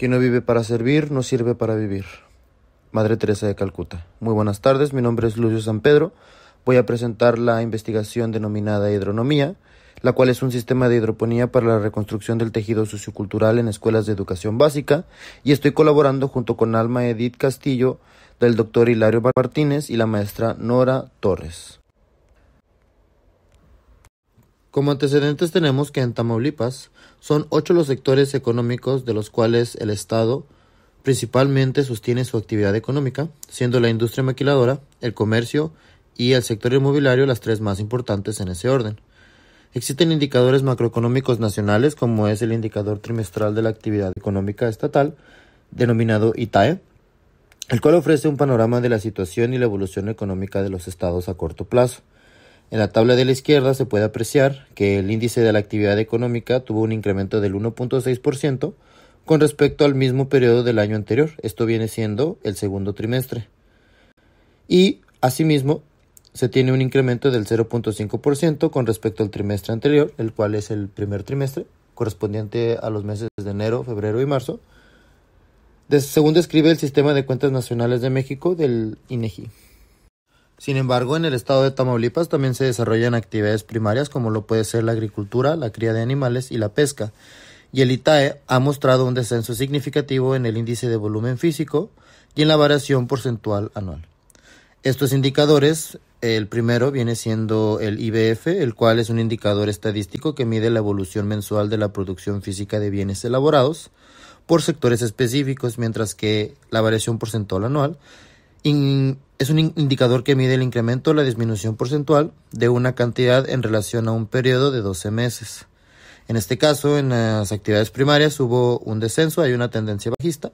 Quien no vive para servir, no sirve para vivir. Madre Teresa de Calcuta. Muy buenas tardes, mi nombre es Lucio San Pedro. Voy a presentar la investigación denominada hidronomía, la cual es un sistema de hidroponía para la reconstrucción del tejido sociocultural en escuelas de educación básica, y estoy colaborando junto con Alma Edith Castillo, del doctor Hilario Martínez y la maestra Nora Torres. Como antecedentes tenemos que en Tamaulipas son ocho los sectores económicos de los cuales el Estado principalmente sostiene su actividad económica, siendo la industria maquiladora, el comercio y el sector inmobiliario las tres más importantes en ese orden. Existen indicadores macroeconómicos nacionales como es el indicador trimestral de la actividad económica estatal, denominado ITAE, el cual ofrece un panorama de la situación y la evolución económica de los estados a corto plazo. En la tabla de la izquierda se puede apreciar que el índice de la actividad económica tuvo un incremento del 1.6% con respecto al mismo periodo del año anterior. Esto viene siendo el segundo trimestre. Y asimismo se tiene un incremento del 0.5% con respecto al trimestre anterior, el cual es el primer trimestre, correspondiente a los meses de enero, febrero y marzo, según describe el Sistema de Cuentas Nacionales de México del INEGI. Sin embargo, en el estado de Tamaulipas también se desarrollan actividades primarias como lo puede ser la agricultura, la cría de animales y la pesca, y el ITAE ha mostrado un descenso significativo en el índice de volumen físico y en la variación porcentual anual. Estos indicadores, el primero viene siendo el IBF, el cual es un indicador estadístico que mide la evolución mensual de la producción física de bienes elaborados por sectores específicos, mientras que la variación porcentual anual es un indicador que mide el incremento o la disminución porcentual de una cantidad en relación a un periodo de 12 meses. En este caso, en las actividades primarias hubo un descenso, hay una tendencia bajista.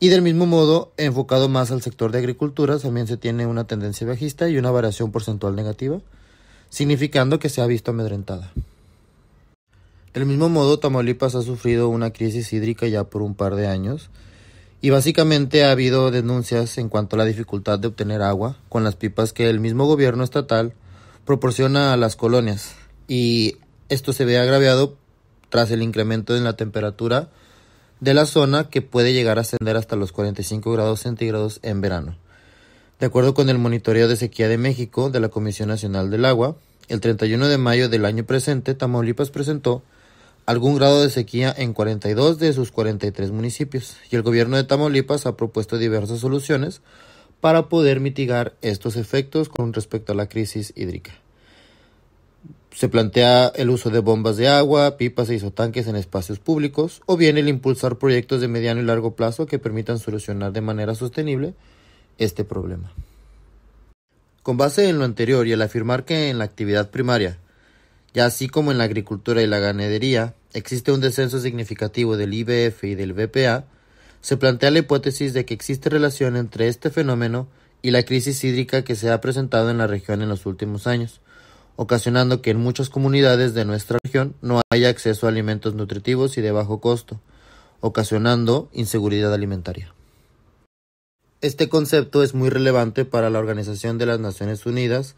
Y del mismo modo, enfocado más al sector de agricultura, también se tiene una tendencia bajista y una variación porcentual negativa, significando que se ha visto amedrentada. Del mismo modo, Tamaulipas ha sufrido una crisis hídrica ya por un par de años, y básicamente ha habido denuncias en cuanto a la dificultad de obtener agua con las pipas que el mismo gobierno estatal proporciona a las colonias. Y esto se ve agraviado tras el incremento en la temperatura de la zona que puede llegar a ascender hasta los 45 grados centígrados en verano. De acuerdo con el monitoreo de sequía de México de la Comisión Nacional del Agua, el 31 de mayo del año presente, Tamaulipas presentó algún grado de sequía en 42 de sus 43 municipios y el gobierno de Tamaulipas ha propuesto diversas soluciones para poder mitigar estos efectos con respecto a la crisis hídrica. Se plantea el uso de bombas de agua, pipas e isotanques en espacios públicos, o bien el impulsar proyectos de mediano y largo plazo que permitan solucionar de manera sostenible este problema. Con base en lo anterior y al afirmar que en la actividad primaria ya así como en la agricultura y la ganadería existe un descenso significativo del IBF y del BPA, se plantea la hipótesis de que existe relación entre este fenómeno y la crisis hídrica que se ha presentado en la región en los últimos años, ocasionando que en muchas comunidades de nuestra región no haya acceso a alimentos nutritivos y de bajo costo, ocasionando inseguridad alimentaria. Este concepto es muy relevante para la Organización de las Naciones Unidas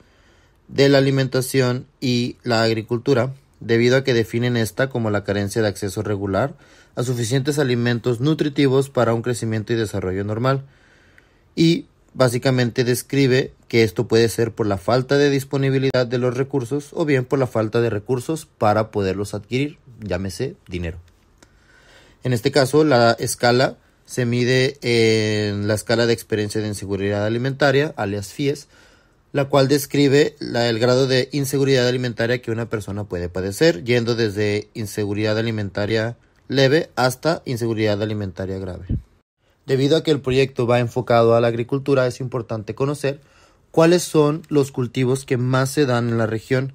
de la alimentación y la agricultura, debido a que definen esta como la carencia de acceso regular a suficientes alimentos nutritivos para un crecimiento y desarrollo normal. Y básicamente describe que esto puede ser por la falta de disponibilidad de los recursos o bien por la falta de recursos para poderlos adquirir, llámese dinero. En este caso, la escala se mide en la escala de experiencia de inseguridad alimentaria, alias FIES, la cual describe el grado de inseguridad alimentaria que una persona puede padecer, yendo desde inseguridad alimentaria leve hasta inseguridad alimentaria grave. Debido a que el proyecto va enfocado a la agricultura, es importante conocer cuáles son los cultivos que más se dan en la región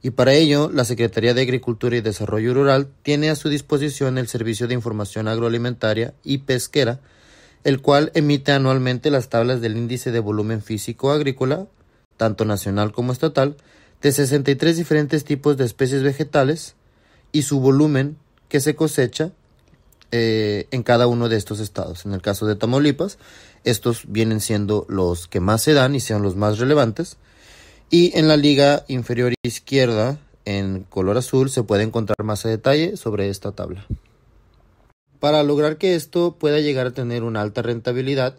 y para ello la Secretaría de Agricultura y Desarrollo Rural tiene a su disposición el Servicio de Información Agroalimentaria y Pesquera, el cual emite anualmente las tablas del índice de volumen físico agrícola tanto nacional como estatal, de 63 diferentes tipos de especies vegetales y su volumen que se cosecha eh, en cada uno de estos estados. En el caso de Tamaulipas, estos vienen siendo los que más se dan y sean los más relevantes. Y en la liga inferior izquierda, en color azul, se puede encontrar más detalle sobre esta tabla. Para lograr que esto pueda llegar a tener una alta rentabilidad,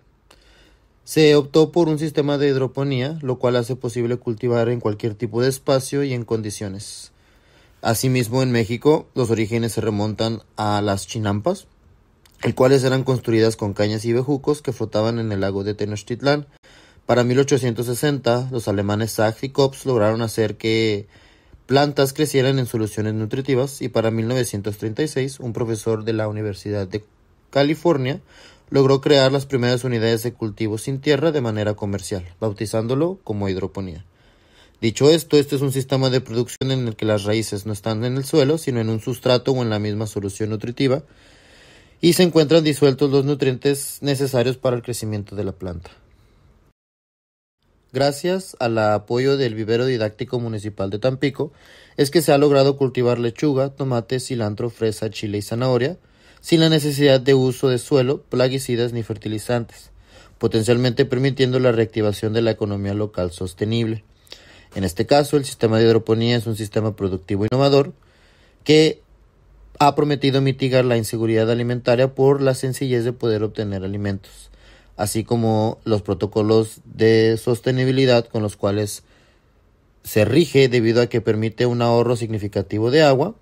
se optó por un sistema de hidroponía, lo cual hace posible cultivar en cualquier tipo de espacio y en condiciones. Asimismo, en México, los orígenes se remontan a las chinampas, el cuales eran construidas con cañas y bejucos que flotaban en el lago de Tenochtitlán. Para 1860, los alemanes Sachs y Kops lograron hacer que plantas crecieran en soluciones nutritivas y para 1936, un profesor de la Universidad de California logró crear las primeras unidades de cultivo sin tierra de manera comercial, bautizándolo como hidroponía. Dicho esto, este es un sistema de producción en el que las raíces no están en el suelo, sino en un sustrato o en la misma solución nutritiva, y se encuentran disueltos los nutrientes necesarios para el crecimiento de la planta. Gracias al apoyo del vivero didáctico municipal de Tampico, es que se ha logrado cultivar lechuga, tomate, cilantro, fresa, chile y zanahoria, sin la necesidad de uso de suelo, plaguicidas ni fertilizantes, potencialmente permitiendo la reactivación de la economía local sostenible. En este caso, el sistema de hidroponía es un sistema productivo innovador que ha prometido mitigar la inseguridad alimentaria por la sencillez de poder obtener alimentos, así como los protocolos de sostenibilidad con los cuales se rige debido a que permite un ahorro significativo de agua,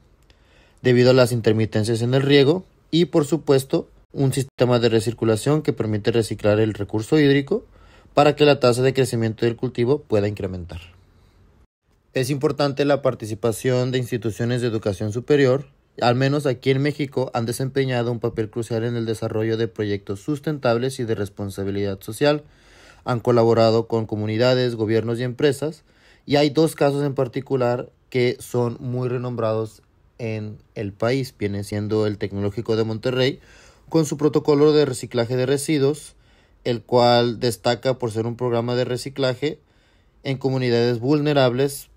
debido a las intermitencias en el riego, y por supuesto un sistema de recirculación que permite reciclar el recurso hídrico para que la tasa de crecimiento del cultivo pueda incrementar. Es importante la participación de instituciones de educación superior, al menos aquí en México han desempeñado un papel crucial en el desarrollo de proyectos sustentables y de responsabilidad social, han colaborado con comunidades, gobiernos y empresas, y hay dos casos en particular que son muy renombrados en el país. Viene siendo el Tecnológico de Monterrey con su protocolo de reciclaje de residuos, el cual destaca por ser un programa de reciclaje en comunidades vulnerables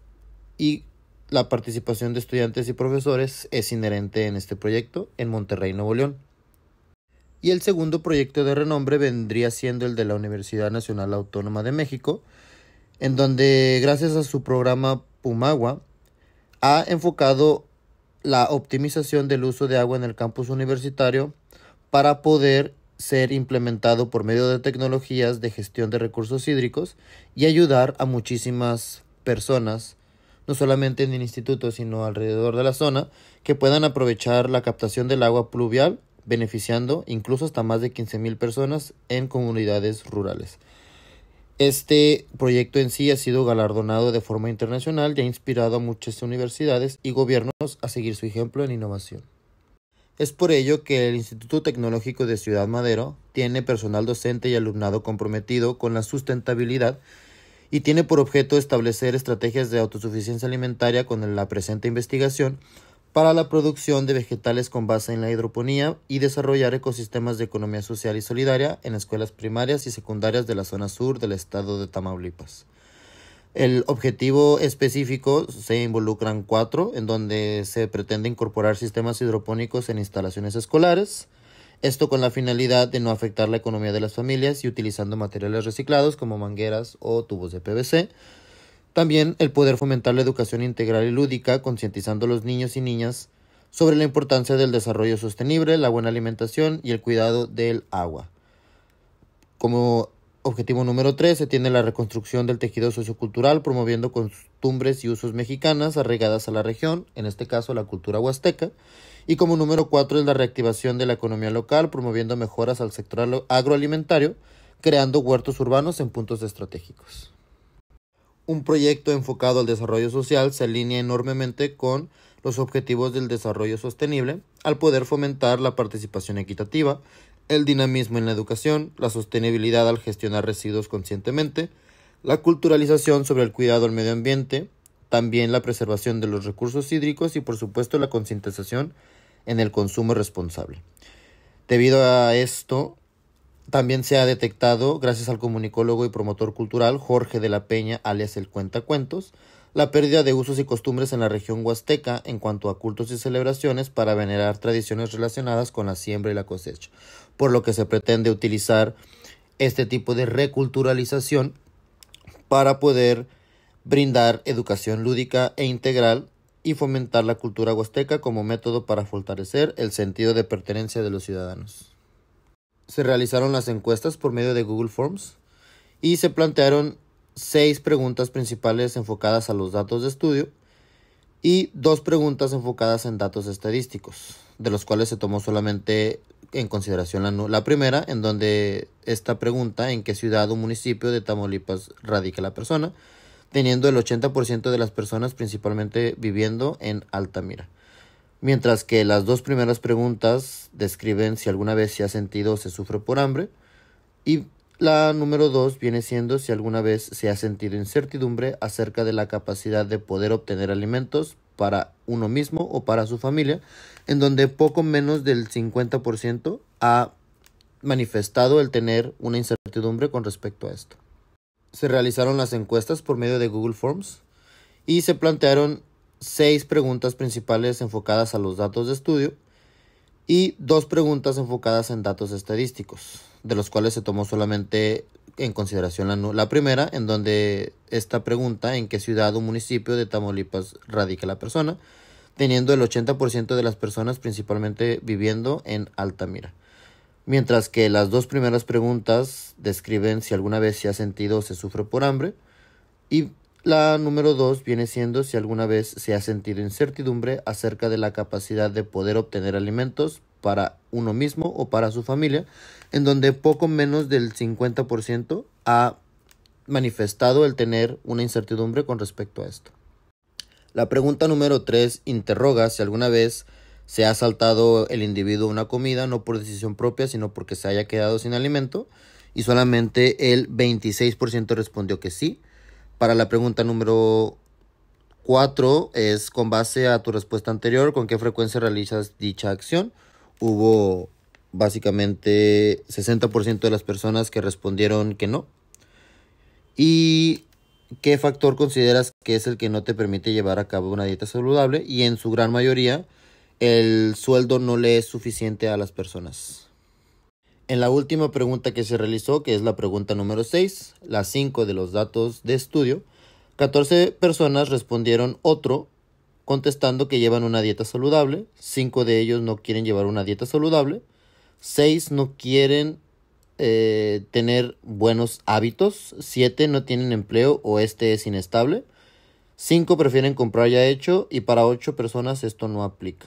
y la participación de estudiantes y profesores es inherente en este proyecto en Monterrey, Nuevo León. Y el segundo proyecto de renombre vendría siendo el de la Universidad Nacional Autónoma de México, en donde gracias a su programa Pumagua ha enfocado la optimización del uso de agua en el campus universitario para poder ser implementado por medio de tecnologías de gestión de recursos hídricos y ayudar a muchísimas personas, no solamente en el instituto, sino alrededor de la zona, que puedan aprovechar la captación del agua pluvial, beneficiando incluso hasta más de mil personas en comunidades rurales. Este proyecto en sí ha sido galardonado de forma internacional y ha inspirado a muchas universidades y gobiernos a seguir su ejemplo en innovación. Es por ello que el Instituto Tecnológico de Ciudad Madero tiene personal docente y alumnado comprometido con la sustentabilidad y tiene por objeto establecer estrategias de autosuficiencia alimentaria con la presente investigación para la producción de vegetales con base en la hidroponía y desarrollar ecosistemas de economía social y solidaria en escuelas primarias y secundarias de la zona sur del estado de Tamaulipas. El objetivo específico se involucran cuatro, en donde se pretende incorporar sistemas hidropónicos en instalaciones escolares, esto con la finalidad de no afectar la economía de las familias y utilizando materiales reciclados como mangueras o tubos de PVC, también el poder fomentar la educación integral y lúdica, concientizando a los niños y niñas sobre la importancia del desarrollo sostenible, la buena alimentación y el cuidado del agua. Como objetivo número tres se tiene la reconstrucción del tejido sociocultural, promoviendo costumbres y usos mexicanas arraigadas a la región, en este caso la cultura huasteca. Y como número 4 es la reactivación de la economía local, promoviendo mejoras al sector agroalimentario, creando huertos urbanos en puntos estratégicos un proyecto enfocado al desarrollo social se alinea enormemente con los objetivos del desarrollo sostenible al poder fomentar la participación equitativa, el dinamismo en la educación, la sostenibilidad al gestionar residuos conscientemente, la culturalización sobre el cuidado del medio ambiente, también la preservación de los recursos hídricos y por supuesto la concientización en el consumo responsable. Debido a esto, también se ha detectado, gracias al comunicólogo y promotor cultural Jorge de la Peña, alias el Cuentacuentos, la pérdida de usos y costumbres en la región huasteca en cuanto a cultos y celebraciones para venerar tradiciones relacionadas con la siembra y la cosecha, por lo que se pretende utilizar este tipo de reculturalización para poder brindar educación lúdica e integral y fomentar la cultura huasteca como método para fortalecer el sentido de pertenencia de los ciudadanos se realizaron las encuestas por medio de Google Forms y se plantearon seis preguntas principales enfocadas a los datos de estudio y dos preguntas enfocadas en datos estadísticos, de los cuales se tomó solamente en consideración la, la primera, en donde esta pregunta, en qué ciudad o municipio de Tamaulipas radica la persona, teniendo el 80% de las personas principalmente viviendo en Altamira. Mientras que las dos primeras preguntas describen si alguna vez se ha sentido o se sufre por hambre. Y la número dos viene siendo si alguna vez se ha sentido incertidumbre acerca de la capacidad de poder obtener alimentos para uno mismo o para su familia, en donde poco menos del 50% ha manifestado el tener una incertidumbre con respecto a esto. Se realizaron las encuestas por medio de Google Forms y se plantearon seis preguntas principales enfocadas a los datos de estudio y dos preguntas enfocadas en datos estadísticos, de los cuales se tomó solamente en consideración la, primera, en donde esta pregunta, en qué ciudad o municipio de Tamaulipas radica la persona, teniendo el 80% de las personas principalmente viviendo en Altamira. Mientras que las dos primeras preguntas describen si alguna vez se ha sentido o se sufre por hambre, y la número dos viene siendo si alguna vez se ha sentido incertidumbre acerca de la capacidad de poder obtener alimentos para uno mismo o para su familia, en donde poco menos del 50% ha manifestado el tener una incertidumbre con respecto a esto. La pregunta número 3 interroga si alguna vez se ha saltado el individuo una comida, no por decisión propia, sino porque se haya quedado sin alimento, y solamente el 26% respondió que sí, para la pregunta número 4 es con base a tu respuesta anterior, ¿con qué frecuencia realizas dicha acción? Hubo básicamente 60% de las personas que respondieron que no. ¿Y qué factor consideras que es el que no te permite llevar a cabo una dieta saludable? Y en su gran mayoría, el sueldo no le es suficiente a las personas. En la última pregunta que se realizó, que es la pregunta número 6, las 5 de los datos de estudio, 14 personas respondieron otro, contestando que llevan una dieta saludable, 5 de ellos no quieren llevar una dieta saludable, 6 no quieren eh, tener buenos hábitos, 7 no tienen empleo o este es inestable, 5 prefieren comprar ya hecho y para 8 personas esto no aplica.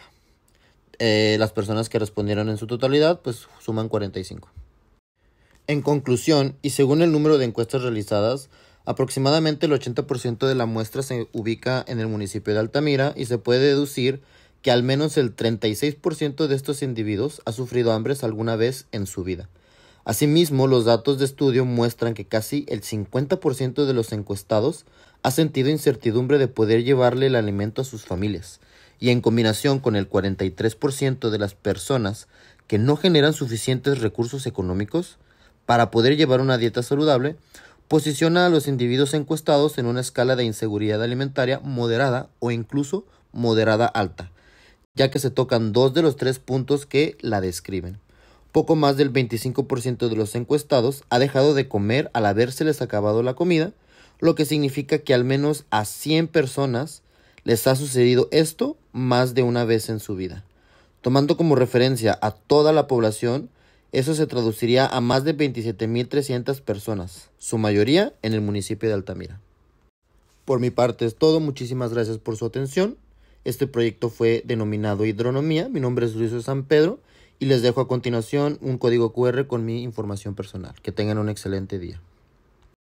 Eh, las personas que respondieron en su totalidad, pues suman 45. En conclusión, y según el número de encuestas realizadas, aproximadamente el 80% de la muestra se ubica en el municipio de Altamira y se puede deducir que al menos el 36% de estos individuos ha sufrido hambre alguna vez en su vida. Asimismo, los datos de estudio muestran que casi el 50% de los encuestados ha sentido incertidumbre de poder llevarle el alimento a sus familias, y en combinación con el 43% de las personas que no generan suficientes recursos económicos para poder llevar una dieta saludable, posiciona a los individuos encuestados en una escala de inseguridad alimentaria moderada o incluso moderada alta, ya que se tocan dos de los tres puntos que la describen. Poco más del 25% de los encuestados ha dejado de comer al habérseles acabado la comida, lo que significa que al menos a 100 personas les ha sucedido esto más de una vez en su vida. Tomando como referencia a toda la población, eso se traduciría a más de 27.300 personas, su mayoría en el municipio de Altamira. Por mi parte es todo, muchísimas gracias por su atención. Este proyecto fue denominado Hidronomía, mi nombre es Luis San Pedro y les dejo a continuación un código QR con mi información personal. Que tengan un excelente día.